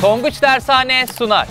Tonguç Dershane sunar.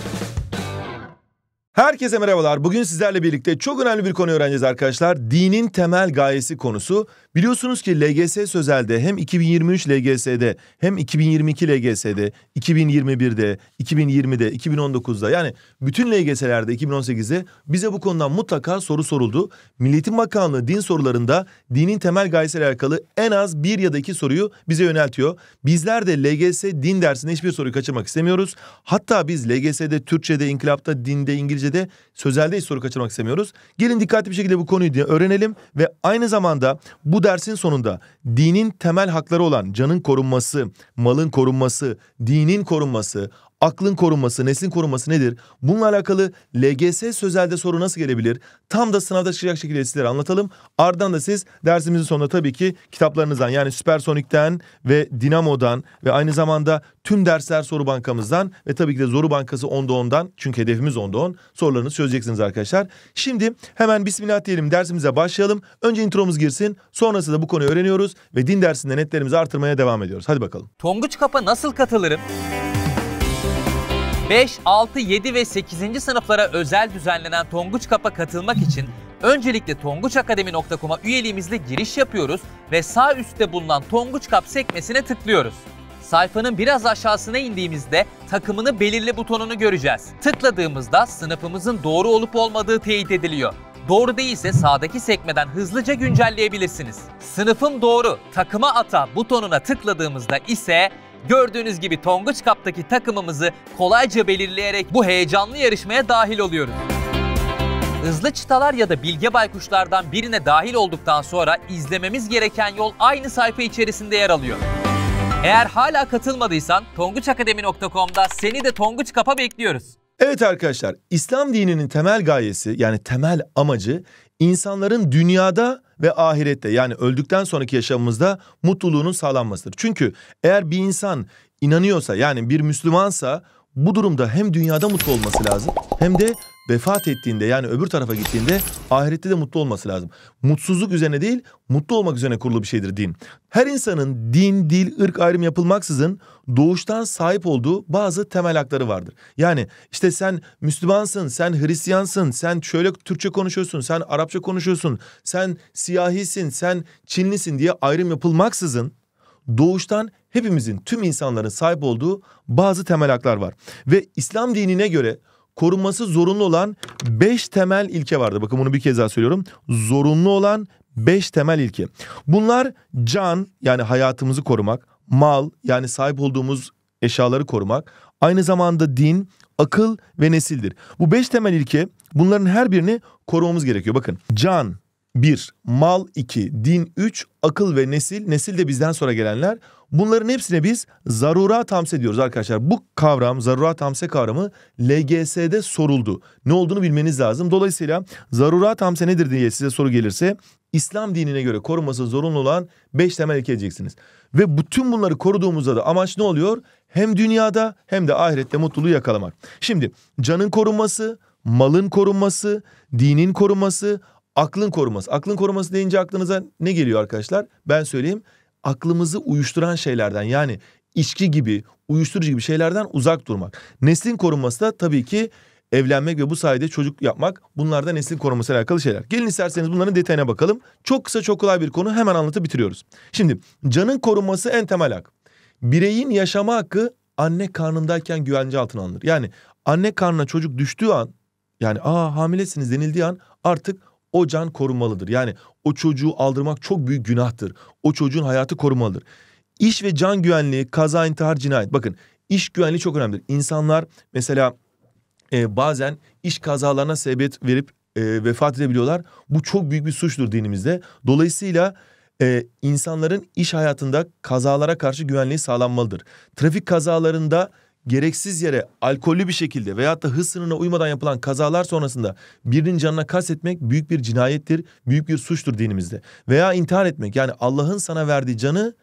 Herkese merhabalar. Bugün sizlerle birlikte çok önemli bir konu öğreneceğiz arkadaşlar. Dinin temel gayesi konusu. Biliyorsunuz ki LGS Sözel'de hem 2023 LGS'de hem 2022 LGS'de, 2021'de, 2020'de, 2019'da yani bütün LGS'lerde 2018'de bize bu konudan mutlaka soru soruldu. Milli Eğitim Bakanlığı din sorularında dinin temel gayesiyle alakalı en az bir ya da iki soruyu bize yöneltiyor. Bizler de LGS din dersinde hiçbir soruyu kaçırmak istemiyoruz. Hatta biz LGS'de, Türkçe'de, İnkılap'ta, dinde, İngilizce Böylece de sözelde hiç soru kaçırmak istemiyoruz. Gelin dikkatli bir şekilde bu konuyu öğrenelim ve aynı zamanda bu dersin sonunda dinin temel hakları olan canın korunması, malın korunması, dinin korunması, aklın korunması, neslin korunması nedir? Bununla alakalı LGS sözelde soru nasıl gelebilir? Tam da sınavda çıkacak şekilde sizlere anlatalım. Ardından da siz dersimizin sonunda tabii ki kitaplarınızdan yani Süpersonik'ten ve Dinamo'dan ve aynı zamanda tüm dersler soru bankamızdan ve tabii ki de Zoru Bankası 10'da 10'dan çünkü hedefimiz 10'da 10 sorularınızı çözeceksiniz arkadaşlar. Şimdi hemen bismillah diyelim dersimize başlayalım. Önce intromuz girsin sonrasında bu konuyu öğreniyoruz ve din dersinde netlerimizi artırmaya devam ediyoruz. Hadi bakalım. Tonguç Kap'a nasıl katılırım? 5, 6, 7 ve 8. sınıflara özel düzenlenen Tonguç Kap'a katılmak için öncelikle tonguçakademi.com'a üyeliğimizle giriş yapıyoruz ve sağ üstte bulunan Tonguç Kap sekmesine tıklıyoruz. Sayfanın biraz aşağısına indiğimizde takımını belirle butonunu göreceğiz. Tıkladığımızda sınıfımızın doğru olup olmadığı teyit ediliyor. Doğru değilse sağdaki sekmeden hızlıca güncelleyebilirsiniz. Sınıfım doğru, takıma ata butonuna tıkladığımızda ise Gördüğünüz gibi Tonguç Cup'taki takımımızı kolayca belirleyerek bu heyecanlı yarışmaya dahil oluyoruz. Hızlı çıtalar ya da bilge baykuşlardan birine dahil olduktan sonra izlememiz gereken yol aynı sayfa içerisinde yer alıyor. Eğer hala katılmadıysan tonguçakademi.com'da seni de Tonguç Kap'a bekliyoruz. Evet arkadaşlar, İslam dininin temel gayesi yani temel amacı insanların dünyada ve ahirette yani öldükten sonraki yaşamımızda mutluluğunun sağlanmasıdır. Çünkü eğer bir insan inanıyorsa yani bir Müslümansa bu durumda hem dünyada mutlu olması lazım hem de vefat ettiğinde yani öbür tarafa gittiğinde ahirette de mutlu olması lazım. Mutsuzluk üzerine değil mutlu olmak üzerine kurulu bir şeydir din. Her insanın din, dil, ırk ayrım yapılmaksızın doğuştan sahip olduğu bazı temel hakları vardır. Yani işte sen Müslümansın, sen Hristiyansın, sen şöyle Türkçe konuşuyorsun, sen Arapça konuşuyorsun, sen siyahisin, sen Çinlisin diye ayrım yapılmaksızın doğuştan hepimizin, tüm insanların sahip olduğu bazı temel haklar var. Ve İslam dinine göre korunması zorunlu olan 5 temel ilke vardı. Bakın bunu bir kez daha söylüyorum. Zorunlu olan 5 temel ilke. Bunlar can yani hayatımızı korumak, mal yani sahip olduğumuz eşyaları korumak, aynı zamanda din, akıl ve nesildir. Bu 5 temel ilke bunların her birini korumamız gerekiyor. Bakın can 1, mal 2, din 3, akıl ve nesil, nesil de bizden sonra gelenler. Bunların hepsine biz zarurat tamse diyoruz arkadaşlar. Bu kavram, zarurat tamse kavramı LGS'de soruldu. Ne olduğunu bilmeniz lazım. Dolayısıyla zarurat tamse nedir diye size soru gelirse İslam dinine göre korunması zorunlu olan 5 temel ilke edeceksiniz. Ve bütün bunları koruduğumuzda da amaç ne oluyor? Hem dünyada hem de ahirette mutluluğu yakalamak. Şimdi canın korunması, malın korunması, dinin korunması, Aklın koruması. Aklın koruması deyince aklınıza ne geliyor arkadaşlar? Ben söyleyeyim. Aklımızı uyuşturan şeylerden yani içki gibi, uyuşturucu gibi şeylerden uzak durmak. Neslin korunması da tabii ki evlenmek ve bu sayede çocuk yapmak bunlar da neslin koruması ile alakalı şeyler. Gelin isterseniz bunların detayına bakalım. Çok kısa çok kolay bir konu hemen anlatıp bitiriyoruz. Şimdi canın korunması en temel hak. Bireyin yaşama hakkı anne karnındayken güvence altına alınır. Yani anne karnına çocuk düştüğü an yani aa hamilesiniz denildiği an artık o can korunmalıdır. Yani o çocuğu aldırmak çok büyük günahtır. O çocuğun hayatı korunmalıdır. İş ve can güvenliği, kaza, intihar, cinayet. Bakın iş güvenliği çok önemlidir. İnsanlar mesela e, bazen iş kazalarına sebebiyet verip e, vefat edebiliyorlar. Bu çok büyük bir suçtur dinimizde. Dolayısıyla e, insanların iş hayatında kazalara karşı güvenliği sağlanmalıdır. Trafik kazalarında gereksiz yere alkollü bir şekilde veyahut da hız sınırına uymadan yapılan kazalar sonrasında birinin canına kastetmek büyük bir cinayettir, büyük bir suçtur dinimizde. Veya intihar etmek yani Allah'ın sana verdiği canı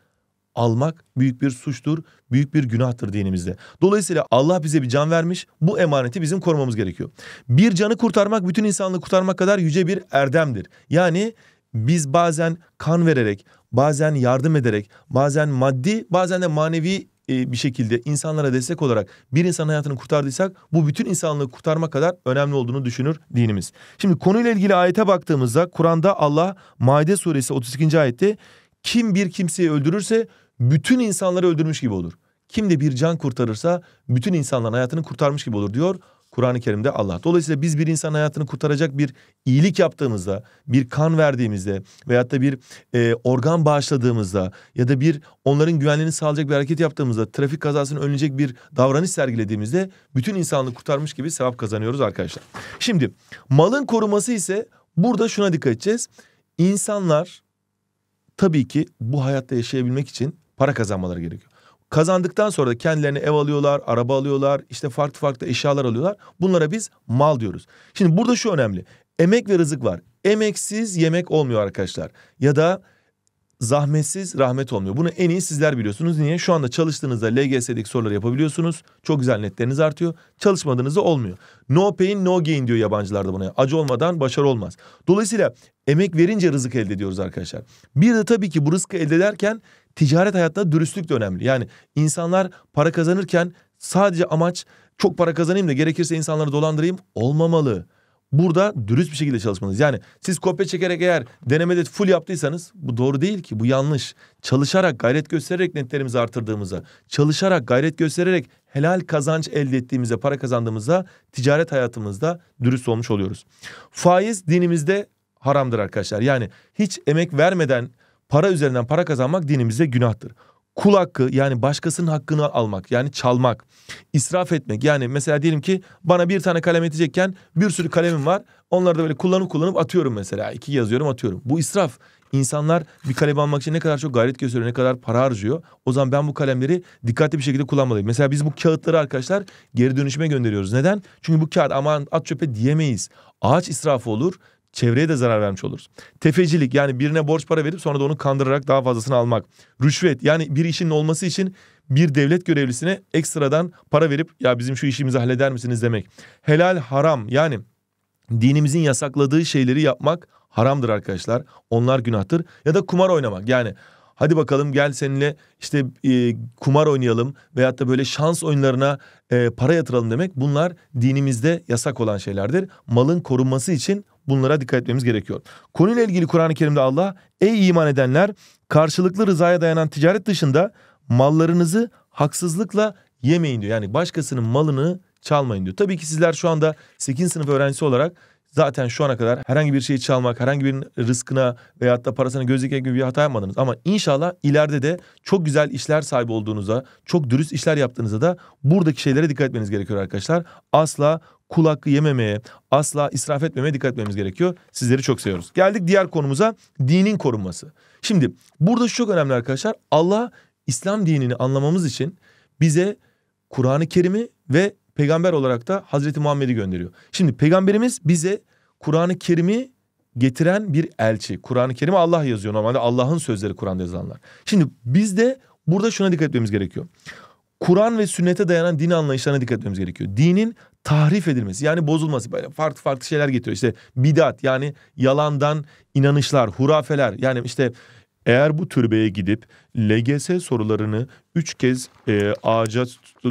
almak büyük bir suçtur, büyük bir günahtır dinimizde. Dolayısıyla Allah bize bir can vermiş, bu emaneti bizim korumamız gerekiyor. Bir canı kurtarmak bütün insanlığı kurtarmak kadar yüce bir erdemdir. Yani biz bazen kan vererek, bazen yardım ederek, bazen maddi, bazen de manevi e, bir şekilde insanlara destek olarak bir insan hayatını kurtardıysak bu bütün insanlığı kurtarma kadar önemli olduğunu düşünür dinimiz. Şimdi konuyla ilgili ayete baktığımızda Kur'an'da Allah Maide suresi 32. ayette kim bir kimseyi öldürürse bütün insanları öldürmüş gibi olur. Kim de bir can kurtarırsa bütün insanların hayatını kurtarmış gibi olur diyor. Kur'an-ı Kerim'de Allah. Dolayısıyla biz bir insan hayatını kurtaracak bir iyilik yaptığımızda, bir kan verdiğimizde veyahut da bir e, organ bağışladığımızda ya da bir onların güvenliğini sağlayacak bir hareket yaptığımızda, trafik kazasını önleyecek bir davranış sergilediğimizde bütün insanlığı kurtarmış gibi sevap kazanıyoruz arkadaşlar. Şimdi malın koruması ise burada şuna dikkat edeceğiz. İnsanlar tabii ki bu hayatta yaşayabilmek için para kazanmaları gerekiyor. Kazandıktan sonra da kendilerine ev alıyorlar, araba alıyorlar, işte farklı farklı eşyalar alıyorlar. Bunlara biz mal diyoruz. Şimdi burada şu önemli. Emek ve rızık var. Emeksiz yemek olmuyor arkadaşlar. Ya da zahmetsiz rahmet olmuyor. Bunu en iyi sizler biliyorsunuz. Niye? Şu anda çalıştığınızda LGS'deki soruları yapabiliyorsunuz. Çok güzel netleriniz artıyor. Çalışmadığınızda olmuyor. No pain no gain diyor yabancılar da buna. Acı olmadan başarı olmaz. Dolayısıyla emek verince rızık elde ediyoruz arkadaşlar. Bir de tabii ki bu rızkı elde ederken ticaret hayatta dürüstlük de önemli. Yani insanlar para kazanırken sadece amaç çok para kazanayım da gerekirse insanları dolandırayım olmamalı. Burada dürüst bir şekilde çalışmalıyız. Yani siz kopya çekerek eğer denemede full yaptıysanız bu doğru değil ki bu yanlış. Çalışarak gayret göstererek netlerimizi artırdığımıza, çalışarak gayret göstererek helal kazanç elde ettiğimize, para kazandığımızda ticaret hayatımızda dürüst olmuş oluyoruz. Faiz dinimizde haramdır arkadaşlar. Yani hiç emek vermeden Para üzerinden para kazanmak dinimizde günahtır. Kul hakkı yani başkasının hakkını almak yani çalmak, israf etmek. Yani mesela diyelim ki bana bir tane kalem edecekken bir sürü kalemim var. Onları da böyle kullanıp kullanıp atıyorum mesela. iki yazıyorum atıyorum. Bu israf. İnsanlar bir kalem almak için ne kadar çok gayret gösteriyor, ne kadar para harcıyor. O zaman ben bu kalemleri dikkatli bir şekilde kullanmalıyım. Mesela biz bu kağıtları arkadaşlar geri dönüşüme gönderiyoruz. Neden? Çünkü bu kağıt aman at çöpe diyemeyiz. Ağaç israfı olur Çevreye de zarar vermiş oluruz. Tefecilik yani birine borç para verip sonra da onu kandırarak daha fazlasını almak. Rüşvet yani bir işin olması için bir devlet görevlisine ekstradan para verip ya bizim şu işimizi halleder misiniz demek. Helal haram yani dinimizin yasakladığı şeyleri yapmak haramdır arkadaşlar. Onlar günahtır. Ya da kumar oynamak yani hadi bakalım gel seninle işte e, kumar oynayalım veyahut da böyle şans oyunlarına e, para yatıralım demek bunlar dinimizde yasak olan şeylerdir. Malın korunması için Bunlara dikkat etmemiz gerekiyor. Konuyla ilgili Kur'an-ı Kerim'de Allah ey iman edenler karşılıklı rızaya dayanan ticaret dışında mallarınızı haksızlıkla yemeyin diyor. Yani başkasının malını çalmayın diyor. Tabii ki sizler şu anda 8. sınıf öğrencisi olarak zaten şu ana kadar herhangi bir şeyi çalmak, herhangi birinin rızkına veyahut da parasını göz diken gibi bir hata yapmadınız. Ama inşallah ileride de çok güzel işler sahibi olduğunuza, çok dürüst işler yaptığınıza da buradaki şeylere dikkat etmeniz gerekiyor arkadaşlar. Asla kul hakkı yememeye, asla israf etmemeye dikkat etmemiz gerekiyor. Sizleri çok seviyoruz. Geldik diğer konumuza dinin korunması. Şimdi burada şu çok önemli arkadaşlar. Allah İslam dinini anlamamız için bize Kur'an-ı Kerim'i ve peygamber olarak da Hazreti Muhammed'i gönderiyor. Şimdi peygamberimiz bize Kur'an-ı Kerim'i getiren bir elçi. Kur'an-ı Kerim'i Allah yazıyor normalde Allah'ın sözleri Kur'an'da yazılanlar. Şimdi biz de burada şuna dikkat etmemiz gerekiyor. Kur'an ve sünnete dayanan din anlayışlarına dikkat etmemiz gerekiyor. Dinin tahrif edilmesi yani bozulması böyle farklı farklı şeyler getiriyor. İşte bidat yani yalandan inanışlar, hurafeler yani işte eğer bu türbeye gidip LGS sorularını üç kez e, ağaca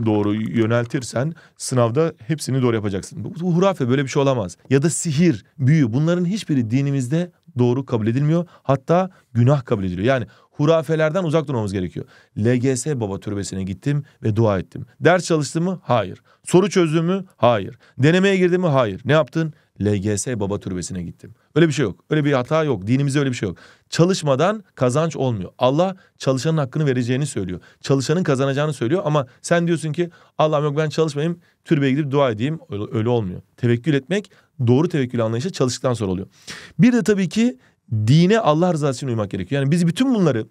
doğru yöneltirsen sınavda hepsini doğru yapacaksın. Bu, bu hurafe böyle bir şey olamaz. Ya da sihir, büyü bunların hiçbiri dinimizde doğru kabul edilmiyor. Hatta günah kabul ediliyor. Yani hurafelerden uzak durmamız gerekiyor. LGS Baba Türbesi'ne gittim ve dua ettim. Ders çalıştım mı? Hayır. Soru çözdüm mü? Hayır. Denemeye girdi mi? Hayır. Ne yaptın? LGS Baba Türbesi'ne gittim. Öyle bir şey yok. Öyle bir hata yok. Dinimizde öyle bir şey yok. Çalışmadan kazanç olmuyor. Allah çalışanın hakkını vereceğini söylüyor. Çalışanın kazanacağını söylüyor ama sen diyorsun ki Allah'ım yok ben çalışmayayım türbeye gidip dua edeyim. Öyle, öyle olmuyor. Tevekkül etmek doğru tevekkül anlayışı çalıştıktan sonra oluyor. Bir de tabii ki dine Allah rızası için uymak gerekiyor. Yani biz bütün bunları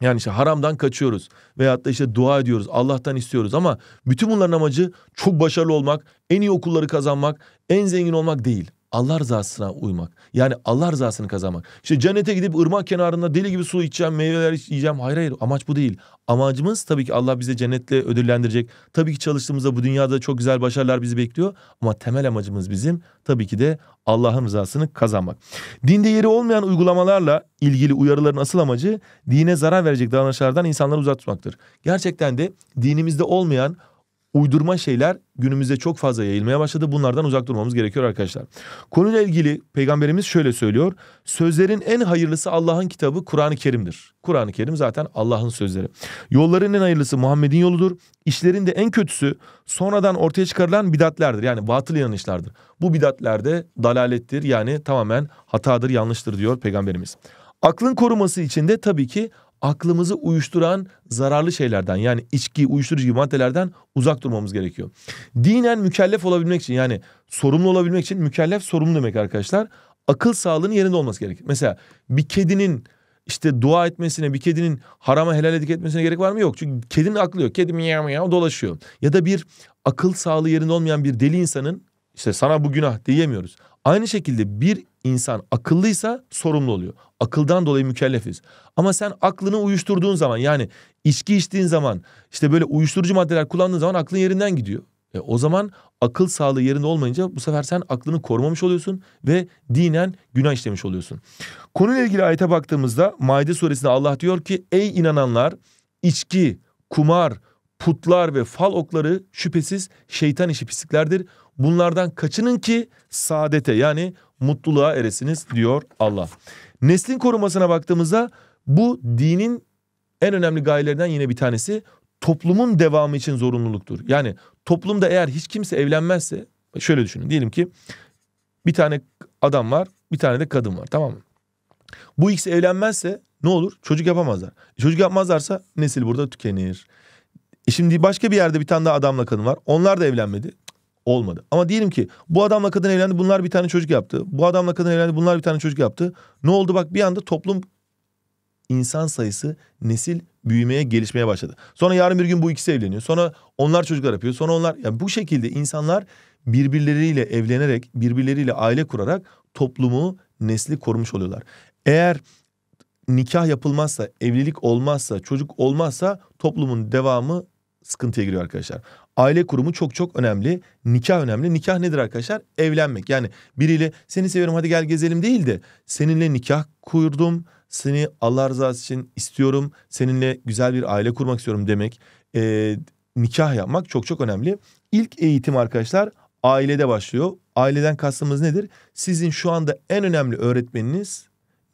yani işte haramdan kaçıyoruz veyahut da işte dua ediyoruz, Allah'tan istiyoruz ama bütün bunların amacı çok başarılı olmak, en iyi okulları kazanmak, en zengin olmak değil. Allah rızasına uymak. Yani Allah rızasını kazanmak. İşte cennete gidip ırmak kenarında deli gibi su içeceğim, meyveler yiyeceğim. Hayır hayır amaç bu değil. Amacımız tabii ki Allah bizi cennetle ödüllendirecek. Tabii ki çalıştığımızda bu dünyada çok güzel başarılar bizi bekliyor. Ama temel amacımız bizim tabii ki de Allah'ın rızasını kazanmak. Dinde yeri olmayan uygulamalarla ilgili uyarıların asıl amacı dine zarar verecek davranışlardan insanları uzak tutmaktır. Gerçekten de dinimizde olmayan uydurma şeyler günümüzde çok fazla yayılmaya başladı. Bunlardan uzak durmamız gerekiyor arkadaşlar. Konuyla ilgili peygamberimiz şöyle söylüyor. Sözlerin en hayırlısı Allah'ın kitabı Kur'an-ı Kerim'dir. Kur'an-ı Kerim zaten Allah'ın sözleri. Yolların en hayırlısı Muhammed'in yoludur. İşlerin de en kötüsü sonradan ortaya çıkarılan bidatlerdir. Yani batıl yanlışlardır. Bu bidatlerde dalalettir yani tamamen hatadır, yanlıştır diyor peygamberimiz. Aklın koruması için de tabii ki aklımızı uyuşturan zararlı şeylerden yani içki, uyuşturucu gibi maddelerden uzak durmamız gerekiyor. Dinen mükellef olabilmek için yani sorumlu olabilmek için mükellef sorumlu demek arkadaşlar. Akıl sağlığının yerinde olması gerek. Mesela bir kedinin işte dua etmesine, bir kedinin harama helal edik etmesine gerek var mı? Yok. Çünkü kedinin aklı yok. Kedi miyav miyav dolaşıyor. Ya da bir akıl sağlığı yerinde olmayan bir deli insanın işte sana bu günah diyemiyoruz. Aynı şekilde bir insan akıllıysa sorumlu oluyor. Akıldan dolayı mükellefiz. Ama sen aklını uyuşturduğun zaman yani içki içtiğin zaman işte böyle uyuşturucu maddeler kullandığın zaman aklın yerinden gidiyor. E, o zaman akıl sağlığı yerinde olmayınca bu sefer sen aklını korumamış oluyorsun ve dinen günah işlemiş oluyorsun. Konuyla ilgili ayete baktığımızda Maide suresinde Allah diyor ki ey inananlar içki, kumar, putlar ve fal okları şüphesiz şeytan işi pisliklerdir. Bunlardan kaçının ki saadete yani mutluluğa eresiniz diyor Allah. Neslin korumasına baktığımızda bu dinin en önemli gayelerinden yine bir tanesi toplumun devamı için zorunluluktur. Yani toplumda eğer hiç kimse evlenmezse şöyle düşünün diyelim ki bir tane adam var bir tane de kadın var tamam mı? Bu ikisi evlenmezse ne olur? Çocuk yapamazlar. Çocuk yapmazlarsa nesil burada tükenir. E şimdi başka bir yerde bir tane daha adamla kadın var. Onlar da evlenmedi. Olmadı. Ama diyelim ki bu adamla kadın evlendi bunlar bir tane çocuk yaptı. Bu adamla kadın evlendi bunlar bir tane çocuk yaptı. Ne oldu bak bir anda toplum insan sayısı nesil büyümeye gelişmeye başladı. Sonra yarın bir gün bu ikisi evleniyor. Sonra onlar çocuklar yapıyor. Sonra onlar yani bu şekilde insanlar birbirleriyle evlenerek birbirleriyle aile kurarak toplumu nesli korumuş oluyorlar. Eğer nikah yapılmazsa, evlilik olmazsa, çocuk olmazsa toplumun devamı sıkıntıya giriyor arkadaşlar. Aile kurumu çok çok önemli. Nikah önemli. Nikah nedir arkadaşlar? Evlenmek. Yani biriyle seni seviyorum hadi gel gezelim değil de seninle nikah kurdum. Seni Allah rızası için istiyorum. Seninle güzel bir aile kurmak istiyorum demek. Ee, nikah yapmak çok çok önemli. İlk eğitim arkadaşlar ailede başlıyor. Aileden kastımız nedir? Sizin şu anda en önemli öğretmeniniz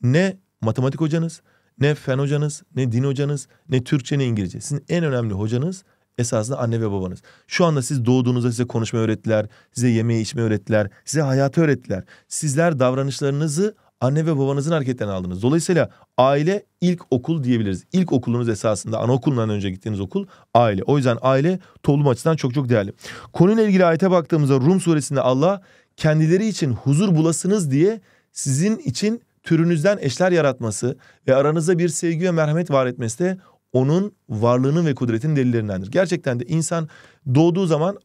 ne matematik hocanız, ne fen hocanız, ne din hocanız, ne Türkçe ne İngilizce. Sizin en önemli hocanız esasında anne ve babanız. Şu anda siz doğduğunuzda size konuşma öğrettiler, size yemeği içme öğrettiler, size hayatı öğrettiler. Sizler davranışlarınızı anne ve babanızın hareketlerinden aldınız. Dolayısıyla aile ilk okul diyebiliriz. İlk okulunuz esasında anaokulundan önce gittiğiniz okul aile. O yüzden aile toplum açısından çok çok değerli. Konuyla ilgili ayete baktığımızda Rum suresinde Allah kendileri için huzur bulasınız diye sizin için türünüzden eşler yaratması ve aranıza bir sevgi ve merhamet var etmesi de onun varlığının ve kudretinin delillerindendir. Gerçekten de insan doğduğu zaman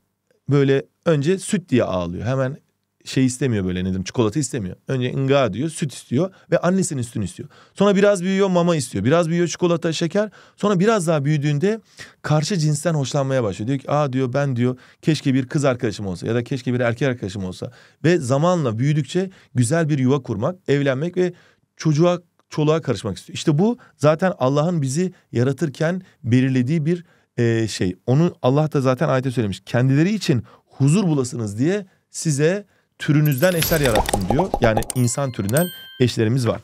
böyle önce süt diye ağlıyor. Hemen şey istemiyor böyle ne dedim çikolata istemiyor. Önce inga diyor süt istiyor ve annesinin üstünü istiyor. Sonra biraz büyüyor mama istiyor. Biraz büyüyor çikolata şeker. Sonra biraz daha büyüdüğünde karşı cinsten hoşlanmaya başlıyor. Diyor ki aa diyor ben diyor keşke bir kız arkadaşım olsa ya da keşke bir erkek arkadaşım olsa. Ve zamanla büyüdükçe güzel bir yuva kurmak, evlenmek ve çocuğa çoluğa karışmak istiyor. İşte bu zaten Allah'ın bizi yaratırken belirlediği bir e, şey. Onu Allah da zaten ayete söylemiş. Kendileri için huzur bulasınız diye size türünüzden eşler yarattım diyor. Yani insan türünden eşlerimiz var.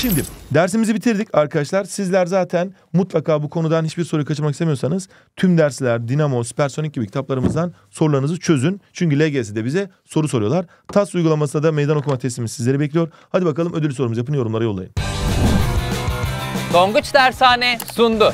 Şimdi dersimizi bitirdik arkadaşlar. Sizler zaten mutlaka bu konudan hiçbir soru kaçırmak istemiyorsanız tüm dersler, Dinamo, Supersonic gibi kitaplarımızdan sorularınızı çözün. Çünkü LGS'de bize soru soruyorlar. TAS uygulamasında da meydan okuma testimiz sizleri bekliyor. Hadi bakalım ödül sorumuzu yapın yorumlara yollayın. Tonguç Dershane sundu.